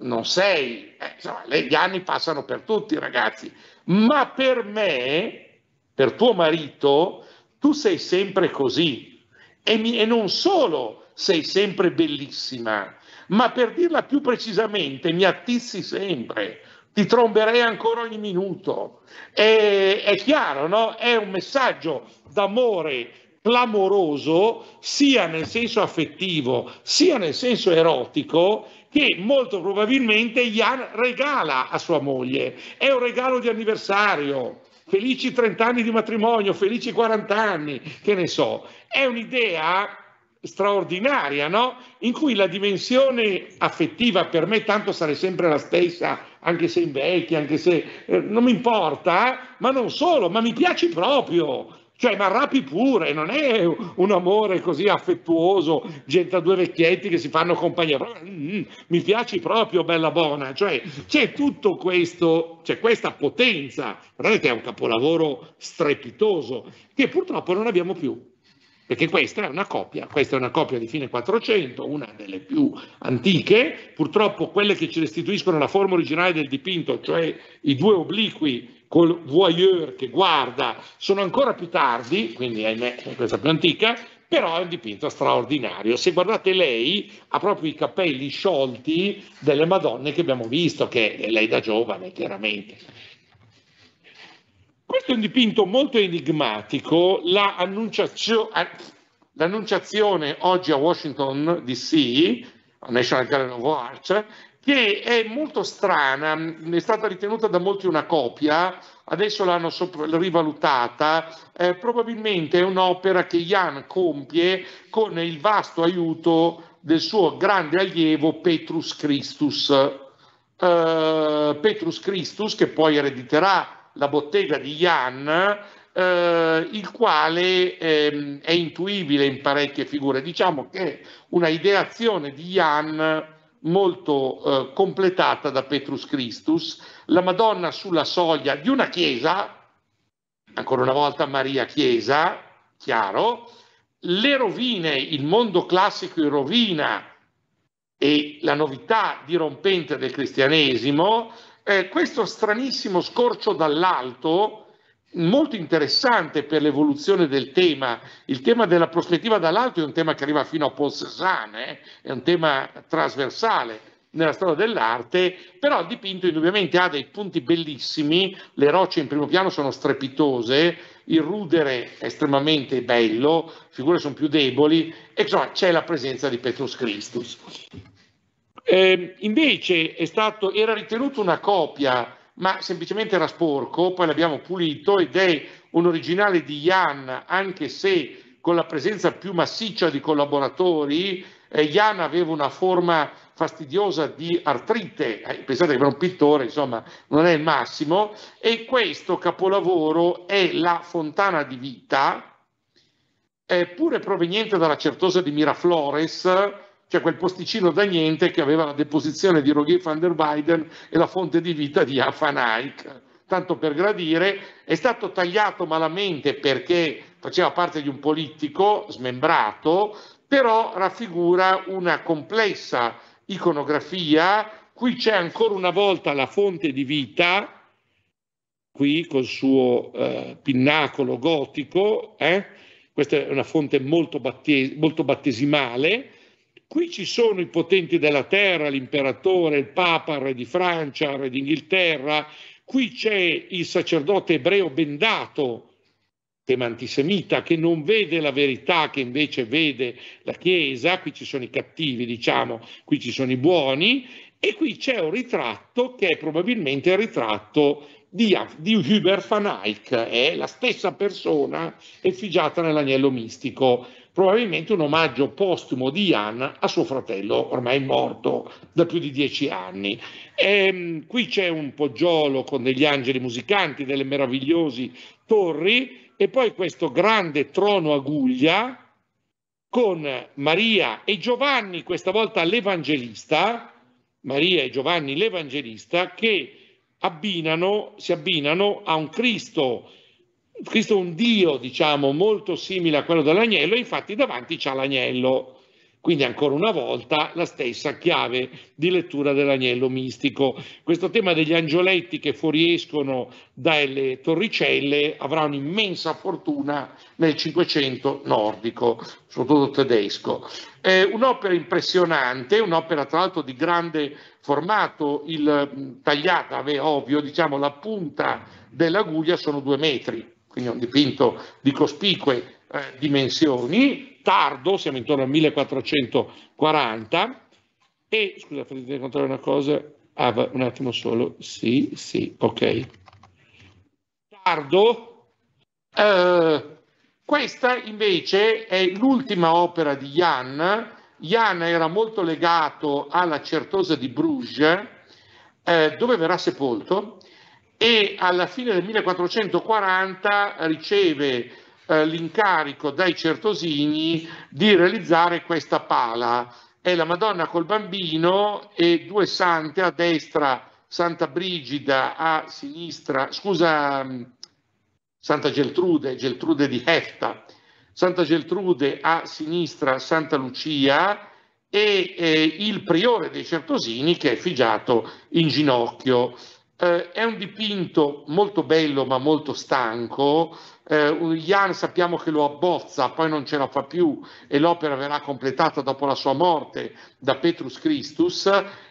non sei, eh, insomma, gli anni passano per tutti ragazzi, ma per me, per tuo marito, tu sei sempre così. E, mi, e non solo sei sempre bellissima, ma per dirla più precisamente, mi attizzi sempre, ti tromberei ancora ogni minuto. È, è chiaro, no? È un messaggio d'amore clamoroso sia nel senso affettivo sia nel senso erotico che molto probabilmente Jan regala a sua moglie. È un regalo di anniversario, felici 30 anni di matrimonio, felici 40 anni, che ne so. È un'idea straordinaria, no? in cui la dimensione affettiva per me tanto sarà sempre la stessa, anche se invecchia, anche se eh, non mi importa, ma non solo, ma mi piaci proprio. Cioè, ma rapi pure, non è un amore così affettuoso, gente a due vecchietti che si fanno compagnia. Mm, mm, mi piaci proprio, bella buona. Cioè, c'è tutto questo, c'è questa potenza. Guardate che è un capolavoro strepitoso, che purtroppo non abbiamo più perché questa è una copia, questa è una copia di fine 400, una delle più antiche, purtroppo quelle che ci restituiscono la forma originale del dipinto, cioè i due obliqui col voyeur che guarda, sono ancora più tardi, quindi ahimè questa è più antica, però è un dipinto straordinario. Se guardate lei, ha proprio i capelli sciolti delle Madonne che abbiamo visto, che è lei da giovane chiaramente questo è un dipinto molto enigmatico, la annunciazio- l'annunciazione oggi a Washington DC, a National Gallery of Arts, che è molto strana, è stata ritenuta da molti una copia, adesso l'hanno sopra- rivalutata, eh, probabilmente è un'opera che Jan compie con il vasto aiuto del suo grande allievo Petrus Christus. Eh, Petrus Christus che poi erediterà la bottega di Jan, eh, il quale eh, è intuibile in parecchie figure. Diciamo che è una ideazione di Jan molto eh, completata da Petrus Christus, la Madonna sulla soglia di una chiesa, ancora una volta Maria Chiesa, chiaro, le rovine, il mondo classico in rovina e la novità dirompente del cristianesimo, eh, questo stranissimo scorcio dall'alto, molto interessante per l'evoluzione del tema, il tema della prospettiva dall'alto è un tema che arriva fino a Paul Cézanne, eh, è un tema trasversale nella storia dell'arte, però il dipinto indubbiamente ha dei punti bellissimi, le rocce in primo piano sono strepitose, il rudere è estremamente bello, le figure sono più deboli, e insomma c'è la presenza di Petrus Christus. Eh, invece stato, era ritenuto una copia, ma semplicemente era sporco, poi l'abbiamo pulito ed è un originale di Jan, anche se con la presenza più massiccia di collaboratori, eh, Jan aveva una forma fastidiosa di artrite, eh, pensate che era un pittore, insomma, non è il massimo, e questo capolavoro è La Fontana di Vita, eh, pure proveniente dalla Certosa di Miraflores, cioè quel posticino da niente che aveva la deposizione di Roger van der Weyden e la fonte di vita di Van Eyck. Tanto per gradire, è stato tagliato malamente perché faceva parte di un politico smembrato, però raffigura una complessa iconografia. Qui c'è ancora una volta la fonte di vita, qui col suo eh, pinnacolo gotico, eh? questa è una fonte molto, battes- molto battesimale, Qui ci sono i potenti della terra, l'imperatore, il papa, il re di Francia, il re d'Inghilterra, qui c'è il sacerdote ebreo bendato, tema antisemita, che non vede la verità, che invece vede la Chiesa, qui ci sono i cattivi, diciamo, qui ci sono i buoni, e qui c'è un ritratto che è probabilmente il ritratto di, di Hubert van Eyck, è la stessa persona effigiata nell'agnello mistico probabilmente un omaggio postumo di Ian a suo fratello ormai morto da più di dieci anni. E, ehm, qui c'è un poggiolo con degli angeli musicanti, delle meravigliose torri e poi questo grande trono a guglia con Maria e Giovanni, questa volta l'Evangelista, Maria e Giovanni l'Evangelista, che abbinano, si abbinano a un Cristo Cristo è un Dio, diciamo, molto simile a quello dell'agnello, infatti davanti c'è l'agnello. Quindi ancora una volta la stessa chiave di lettura dell'agnello mistico. Questo tema degli angioletti che fuoriescono dalle torricelle avrà un'immensa fortuna nel Cinquecento nordico, soprattutto tedesco. È un'opera impressionante, un'opera tra l'altro di grande formato, il, tagliata, beh, ovvio, diciamo la punta dell'aguglia sono due metri, quindi è un dipinto di cospicue eh, dimensioni, tardo, siamo intorno al 1440, e scusa, fatemi controllare una cosa, ah, un attimo solo, sì, sì, ok. Tardo, eh, questa invece è l'ultima opera di Jan, Jan era molto legato alla certosa di Bruges, eh, dove verrà sepolto, e alla fine del 1440 riceve eh, l'incarico dai Certosini di realizzare questa pala. È la Madonna col bambino e due sante a destra, Santa Brigida a sinistra, scusa, mm, Santa Geltrude, Geltrude di Hefta, Santa Geltrude a sinistra, Santa Lucia e eh, il priore dei Certosini che è effigiato in ginocchio. Eh, è un dipinto molto bello ma molto stanco. Eh, Jan sappiamo che lo abbozza, poi non ce la fa più e l'opera verrà completata dopo la sua morte da Petrus Christus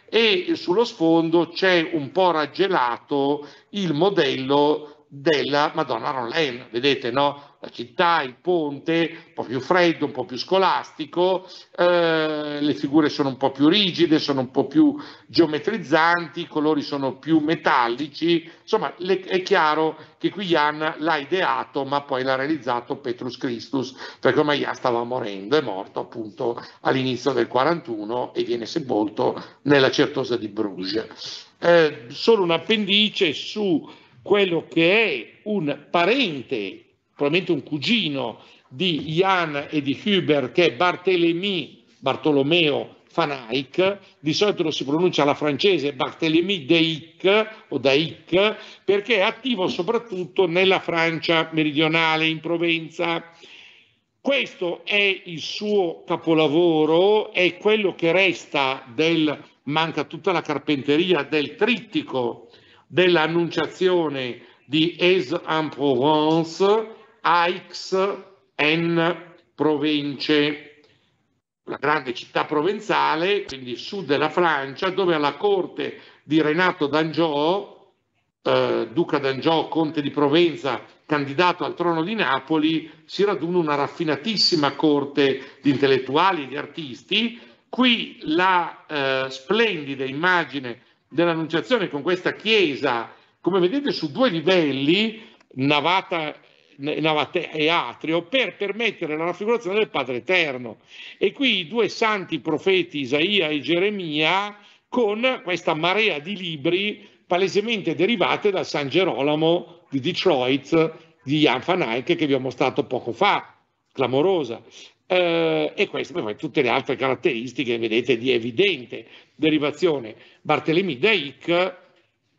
e sullo sfondo c'è un po' raggelato il modello della Madonna Ronlaine, vedete no? La città, il ponte, un po' più freddo, un po' più scolastico, eh, le figure sono un po' più rigide, sono un po' più geometrizzanti, i colori sono più metallici, insomma le, è chiaro che qui Jan l'ha ideato ma poi l'ha realizzato Petrus Christus, perché ormai Jan stava morendo, è morto appunto all'inizio del 41 e viene sepolto nella Certosa di Bruges. Eh, solo un appendice su quello che è un parente, probabilmente un cugino di Jan e di Huber, che è Barthélemy, Bartolomeo Fanaic, di solito lo si pronuncia alla francese Barthélemy de Hic, o da Hic, perché è attivo soprattutto nella Francia meridionale, in Provenza. Questo è il suo capolavoro, è quello che resta del, manca tutta la carpenteria del trittico dell'annunciazione di Aix-en-Provence, Aix en Provence, la grande città provenzale, quindi sud della Francia, dove alla corte di Renato d'Angiò, eh, duca d'Angiò, conte di Provenza, candidato al trono di Napoli, si raduna una raffinatissima corte di intellettuali e di artisti. Qui la eh, splendida immagine dell'Annunciazione con questa chiesa, come vedete su due livelli, navata, navate e atrio, per permettere la raffigurazione del Padre Eterno. E qui i due santi profeti Isaia e Geremia con questa marea di libri palesemente derivate dal San Gerolamo di Detroit di Jan van Eyck che vi ho mostrato poco fa, clamorosa. Eh, e queste poi tutte le altre caratteristiche, vedete, di evidente derivazione. Barthélemy da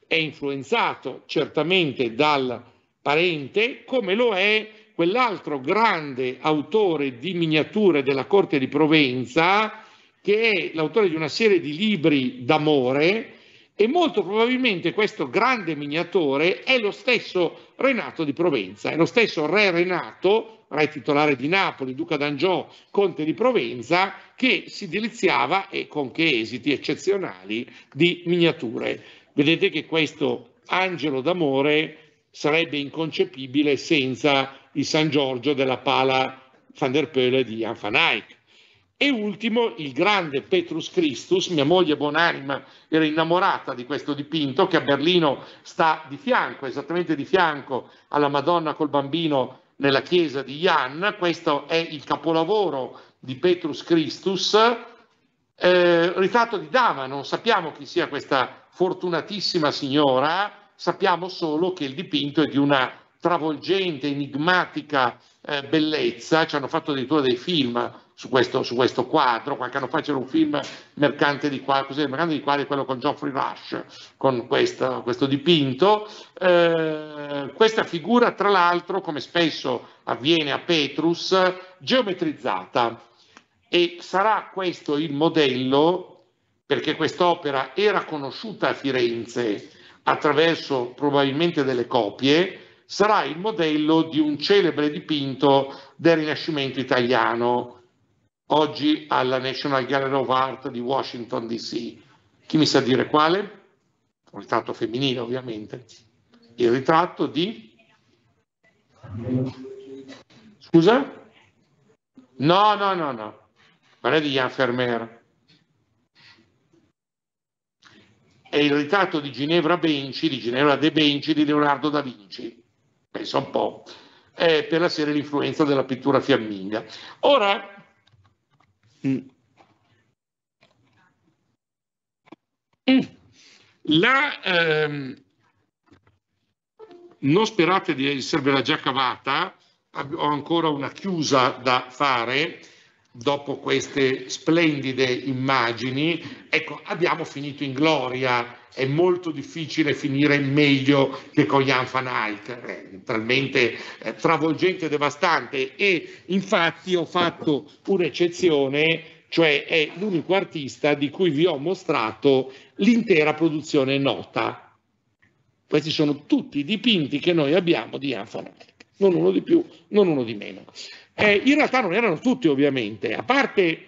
è influenzato certamente dal parente, come lo è quell'altro grande autore di miniature della corte di Provenza, che è l'autore di una serie di libri d'amore, e molto probabilmente questo grande miniatore è lo stesso Renato di Provenza, è lo stesso re Renato re titolare di Napoli, Duca d'Angiò, Conte di Provenza, che si deliziava e con che esiti eccezionali di miniature. Vedete che questo angelo d'amore sarebbe inconcepibile senza il San Giorgio della pala van der Pöle di Jan van Eyck. E ultimo il grande Petrus Christus, mia moglie Buonanima era innamorata di questo dipinto che a Berlino sta di fianco, esattamente di fianco alla Madonna col bambino nella chiesa di Ianna, questo è il capolavoro di Petrus Christus, eh, ritratto di dama, non sappiamo chi sia questa fortunatissima signora, sappiamo solo che il dipinto è di una travolgente, enigmatica eh, bellezza, ci hanno fatto addirittura dei film su questo, su questo, quadro, qualche anno fa c'era un film Mercante di Quadri, cos'è, Mercante di Quadri, quello con Geoffrey Rush, con questo, questo dipinto. Eh, questa figura, tra l'altro, come spesso avviene a Petrus, geometrizzata e sarà questo il modello perché quest'opera era conosciuta a Firenze attraverso probabilmente delle copie, sarà il modello di un celebre dipinto del Rinascimento italiano, oggi alla National Gallery of Art di Washington DC. Chi mi sa dire quale? Un ritratto femminile ovviamente. Il ritratto di... Scusa? No, no, no, no. Non è di Jan Vermeer. È il ritratto di Ginevra Benci, di Ginevra De Benci, di Leonardo da Vinci pensa un po', eh, per la serie L'influenza della pittura fiamminga. Ora, mm. la, ehm, non sperate di esservela già cavata, ho ancora una chiusa da fare, dopo queste splendide immagini, ecco, abbiamo finito in gloria, è molto difficile finire meglio che con Jan van Eyck, è eh, talmente eh, travolgente e devastante e infatti ho fatto un'eccezione, cioè è l'unico artista di cui vi ho mostrato l'intera produzione nota. Questi sono tutti i dipinti che noi abbiamo di Jan van Eyck, non uno di più, non uno di meno. Eh, in realtà non erano tutti, ovviamente, a parte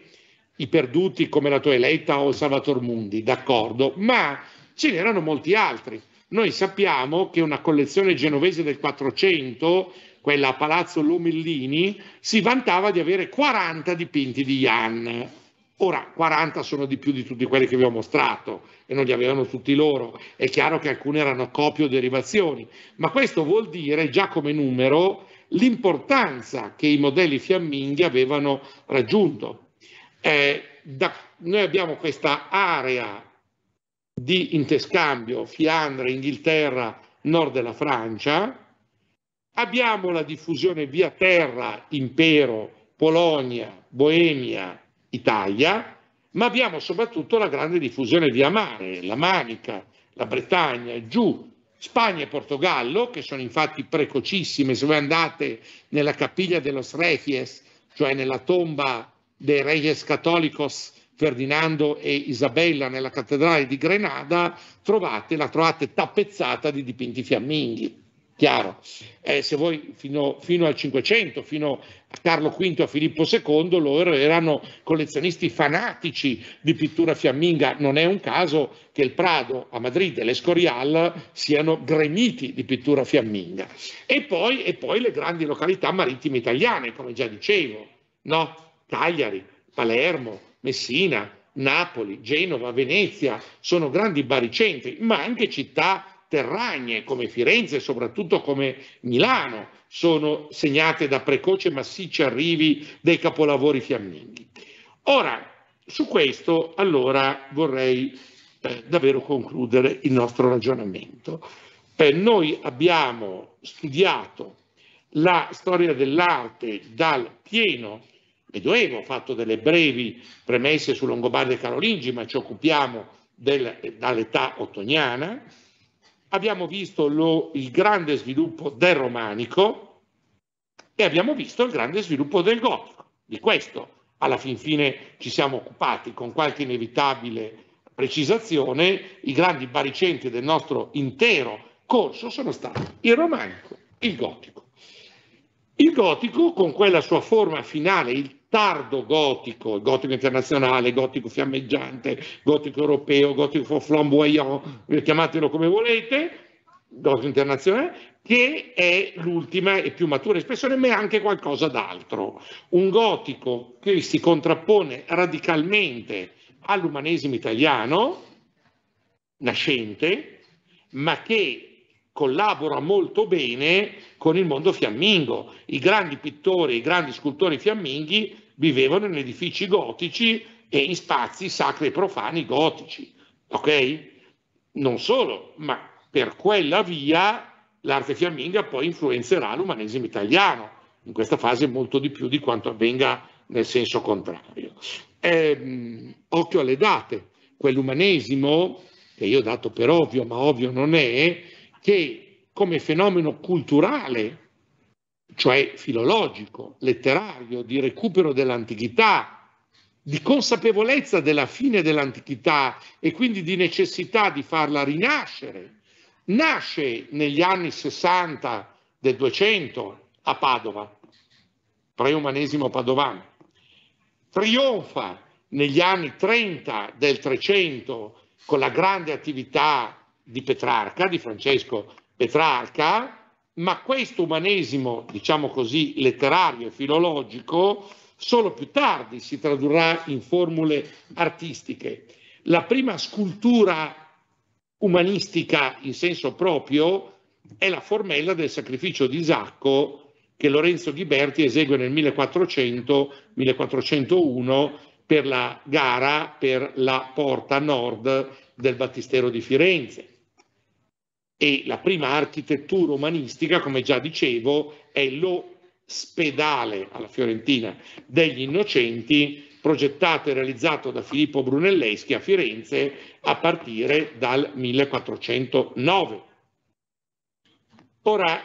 i perduti come la tua eletta o Salvator Mundi, d'accordo, ma ce n'erano molti altri. Noi sappiamo che una collezione genovese del 400, quella a Palazzo Lomellini, si vantava di avere 40 dipinti di Jan. Ora, 40 sono di più di tutti quelli che vi ho mostrato e non li avevano tutti loro. È chiaro che alcune erano copie o derivazioni, ma questo vuol dire già come numero l'importanza che i modelli fiamminghi avevano raggiunto. Eh, da, noi abbiamo questa area di interscambio Fiandre, Inghilterra, nord della Francia, abbiamo la diffusione via terra, impero, Polonia, Boemia, Italia, ma abbiamo soprattutto la grande diffusione via mare, la Manica, la Bretagna, giù Spagna e Portogallo, che sono infatti precocissime, se voi andate nella capiglia de los Reyes, cioè nella tomba dei Reyes Catholicos Ferdinando e Isabella nella cattedrale di Grenada, trovate, la trovate tappezzata di dipinti fiamminghi chiaro. Eh, se voi fino, fino, al 500, fino a Carlo V, a Filippo II, loro er, erano collezionisti fanatici di pittura fiamminga, non è un caso che il Prado a Madrid e l'Escorial siano gremiti di pittura fiamminga. E poi, e poi le grandi località marittime italiane, come già dicevo, no? Cagliari, Palermo, Messina, Napoli, Genova, Venezia, sono grandi baricentri, ma anche città terragne come Firenze e soprattutto come Milano sono segnate da precoce e massicci arrivi dei capolavori fiamminghi. Ora, su questo allora vorrei eh, davvero concludere il nostro ragionamento. Eh, noi abbiamo studiato la storia dell'arte dal pieno Medioevo, ho fatto delle brevi premesse su Longobardi e Carolingi, ma ci occupiamo del, dall'età ottoniana, abbiamo visto lo, il grande sviluppo del romanico e abbiamo visto il grande sviluppo del gotico. Di questo alla fin fine ci siamo occupati con qualche inevitabile precisazione, i grandi baricentri del nostro intero corso sono stati il romanico, il gotico. Il gotico con quella sua forma finale, il tardo gotico, gotico internazionale, gotico fiammeggiante, gotico europeo, gotico flamboyant, chiamatelo come volete, gotico internazionale, che è l'ultima e più matura espressione, ma è anche qualcosa d'altro. Un gotico che si contrappone radicalmente all'umanesimo italiano, nascente, ma che collabora molto bene con il mondo fiammingo. I grandi pittori, i grandi scultori fiamminghi vivevano in edifici gotici e in spazi sacri e profani gotici. Ok? Non solo, ma per quella via l'arte fiamminga poi influenzerà l'umanesimo italiano, in questa fase molto di più di quanto avvenga nel senso contrario. Eh, occhio alle date, quell'umanesimo, che io ho dato per ovvio, ma ovvio non è, che come fenomeno culturale, cioè filologico, letterario, di recupero dell'antichità, di consapevolezza della fine dell'antichità e quindi di necessità di farla rinascere, nasce negli anni 60 del 200 a Padova, preumanesimo padovano, trionfa negli anni 30 del 300 con la grande attività di Petrarca, di Francesco Petrarca, ma questo umanesimo, diciamo così, letterario e filologico, solo più tardi si tradurrà in formule artistiche. La prima scultura umanistica in senso proprio è la formella del sacrificio di Isacco che Lorenzo Ghiberti esegue nel 1400-1401 per la gara per la porta nord del battistero di Firenze e la prima architettura umanistica, come già dicevo, è l'ospedale alla Fiorentina degli Innocenti, progettato e realizzato da Filippo Brunelleschi a Firenze a partire dal 1409. Ora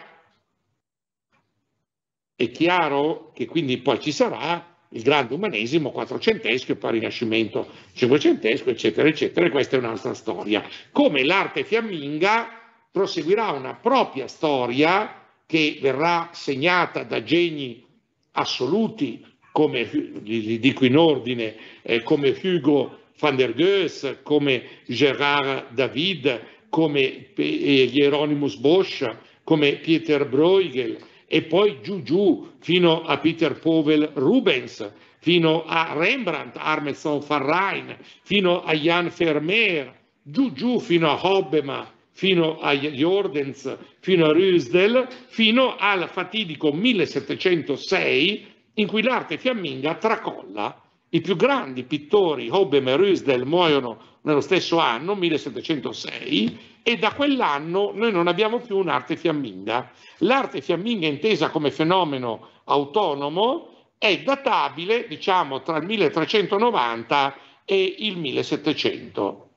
è chiaro che quindi poi ci sarà il grande umanesimo quattrocentesco poi il rinascimento cinquecentesco, eccetera, eccetera, e questa è un'altra storia. Come l'arte fiamminga proseguirà una propria storia che verrà segnata da geni assoluti come, li dico in ordine, eh, come Hugo van der Goes, come Gerard David, come eh, Hieronymus Bosch, come Peter Bruegel e poi giù giù fino a Peter Powell Rubens, fino a Rembrandt, Armstrong, Farrain, fino a Jan Vermeer, giù giù fino a Hobbema, fino agli Ordens, fino a Rüsdel, fino al fatidico 1706 in cui l'arte fiamminga tracolla. I più grandi pittori, Hobem e Rüsdel, muoiono nello stesso anno, 1706, e da quell'anno noi non abbiamo più un'arte fiamminga. L'arte fiamminga intesa come fenomeno autonomo è databile, diciamo, tra il 1390 e il 1700.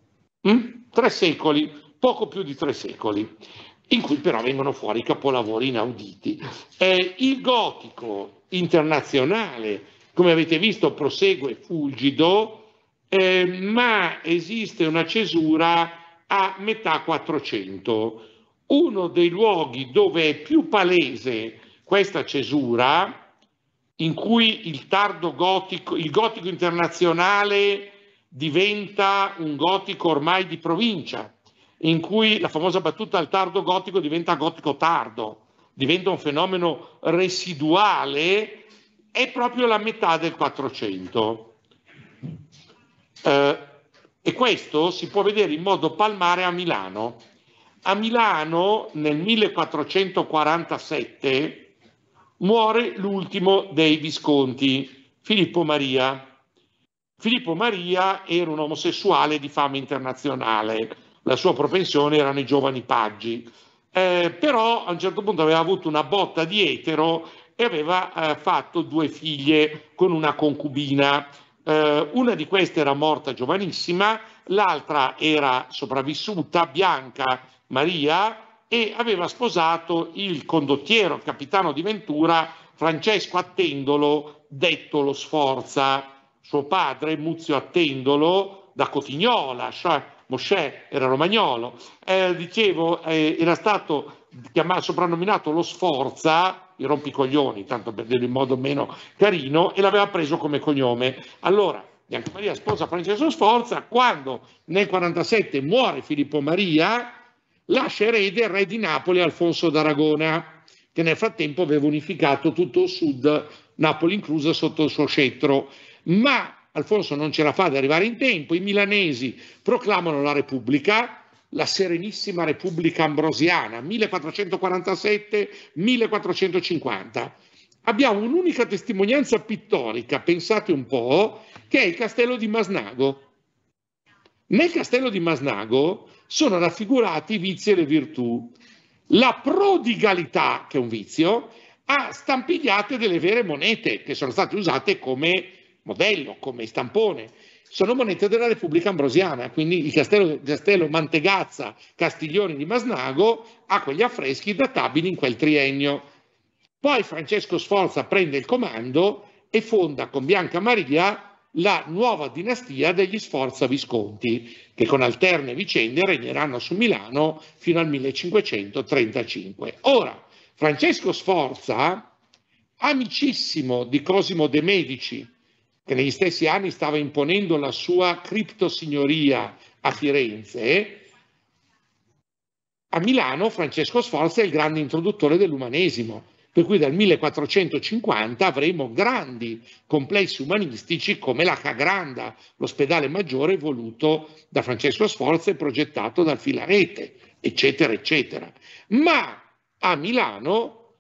Mm? Tre secoli poco più di tre secoli, in cui però vengono fuori capolavori inauditi. Eh, il gotico internazionale, come avete visto, prosegue fulgido, eh, ma esiste una cesura a metà 400. Uno dei luoghi dove è più palese questa cesura, in cui il tardo gotico, il gotico internazionale diventa un gotico ormai di provincia, in cui la famosa battuta al tardo gotico diventa gotico tardo, diventa un fenomeno residuale, è proprio la metà del 400. Eh, e questo si può vedere in modo palmare a Milano. A Milano nel 1447 muore l'ultimo dei Visconti, Filippo Maria. Filippo Maria era un omosessuale di fama internazionale la sua propensione erano i giovani paggi. Eh, però a un certo punto aveva avuto una botta di etero e aveva eh, fatto due figlie con una concubina. Eh, una di queste era morta giovanissima, l'altra era sopravvissuta, Bianca Maria, e aveva sposato il condottiero, il capitano di Ventura, Francesco Attendolo, detto lo Sforza, suo padre Muzio Attendolo da Cotignola, cioè Mosè era romagnolo, eh, dicevo, eh, era stato chiamato, soprannominato lo Sforza, i rompicoglioni, tanto per dirlo in modo meno carino, e l'aveva preso come cognome. Allora, Bianca Maria sposa Francesco Sforza, quando nel 47 muore Filippo Maria, lascia erede il re di Napoli Alfonso d'Aragona, che nel frattempo aveva unificato tutto il sud, Napoli inclusa, sotto il suo scettro. Ma Alfonso non ce la fa ad arrivare in tempo, i milanesi proclamano la Repubblica, la Serenissima Repubblica Ambrosiana 1447-1450. Abbiamo un'unica testimonianza pittorica, pensate un po', che è il castello di Masnago. Nel castello di Masnago sono raffigurati i vizi e le virtù. La prodigalità, che è un vizio, ha stampigliate delle vere monete che sono state usate come modello, come stampone, sono monete della Repubblica Ambrosiana, quindi il castello, castello Mantegazza Castiglione di Masnago ha quegli affreschi databili in quel triennio. Poi Francesco Sforza prende il comando e fonda con Bianca Maria la nuova dinastia degli Sforza Visconti, che con alterne vicende regneranno su Milano fino al 1535. Ora, Francesco Sforza, amicissimo di Cosimo de' Medici, che negli stessi anni stava imponendo la sua criptosignoria a Firenze, a Milano Francesco Sforza è il grande introduttore dell'umanesimo, per cui dal 1450 avremo grandi complessi umanistici come la Cagranda, l'ospedale maggiore voluto da Francesco Sforza e progettato dal Filarete, eccetera, eccetera. Ma a Milano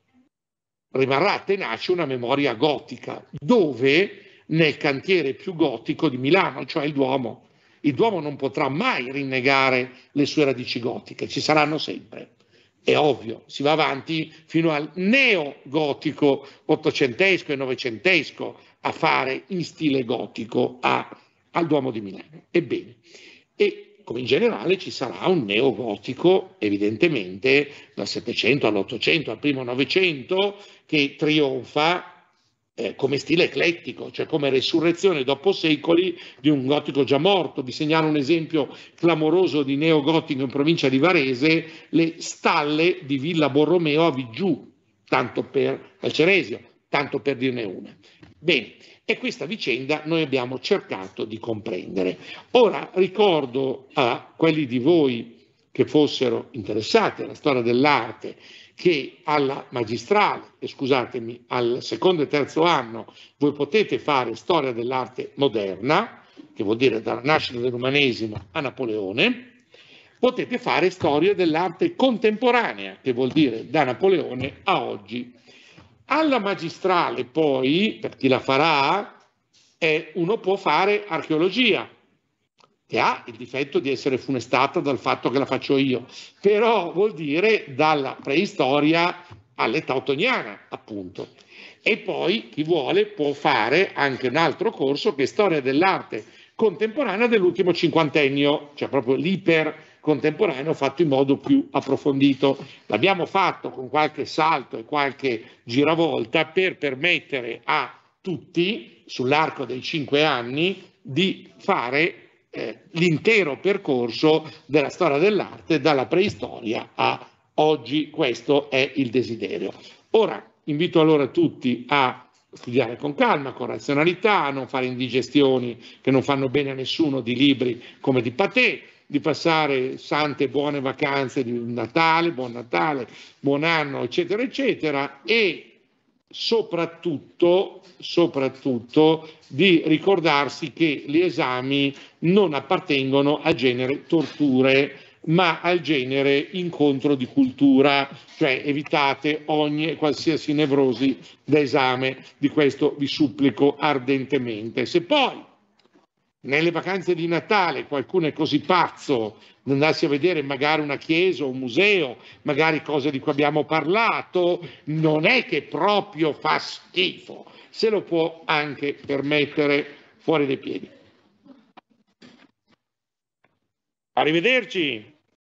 rimarrà tenace una memoria gotica, dove nel cantiere più gotico di Milano, cioè il Duomo. Il Duomo non potrà mai rinnegare le sue radici gotiche, ci saranno sempre. È ovvio, si va avanti fino al neogotico ottocentesco e novecentesco a fare in stile gotico a, al Duomo di Milano. Ebbene, e come in generale ci sarà un neogotico, evidentemente, dal Settecento all'Ottocento, al primo Novecento, che trionfa eh, come stile eclettico, cioè come resurrezione dopo secoli di un gotico già morto. Vi segnalo un esempio clamoroso di neogotico in provincia di Varese, le stalle di Villa Borromeo a Viggiù, tanto per al Ceresio, tanto per dirne una. Bene, e questa vicenda noi abbiamo cercato di comprendere. Ora ricordo a quelli di voi che fossero interessati alla storia dell'arte che alla magistrale, scusatemi, al secondo e terzo anno voi potete fare storia dell'arte moderna, che vuol dire dalla nascita dell'umanesimo a Napoleone, potete fare storia dell'arte contemporanea, che vuol dire da Napoleone a oggi. Alla magistrale poi, per chi la farà, eh, uno può fare archeologia, che ha il difetto di essere funestata dal fatto che la faccio io, però vuol dire dalla preistoria all'età ottoniana, appunto. E poi chi vuole può fare anche un altro corso che è storia dell'arte contemporanea dell'ultimo cinquantennio, cioè proprio l'iper contemporaneo fatto in modo più approfondito. L'abbiamo fatto con qualche salto e qualche giravolta per permettere a tutti, sull'arco dei cinque anni, di fare eh, l'intero percorso della storia dell'arte dalla preistoria a oggi. Questo è il desiderio. Ora invito allora tutti a studiare con calma, con razionalità, a non fare indigestioni che non fanno bene a nessuno di libri come di Patè, di passare sante buone vacanze di Natale, buon Natale, buon anno, eccetera, eccetera, e soprattutto, soprattutto di ricordarsi che gli esami non appartengono al genere torture ma al genere incontro di cultura, cioè evitate ogni e qualsiasi nevrosi da esame, di questo vi supplico ardentemente. Se poi nelle vacanze di Natale qualcuno è così pazzo andarsi a vedere magari una chiesa o un museo, magari cose di cui abbiamo parlato, non è che proprio fa schifo, se lo può anche permettere fuori dai piedi. Arrivederci.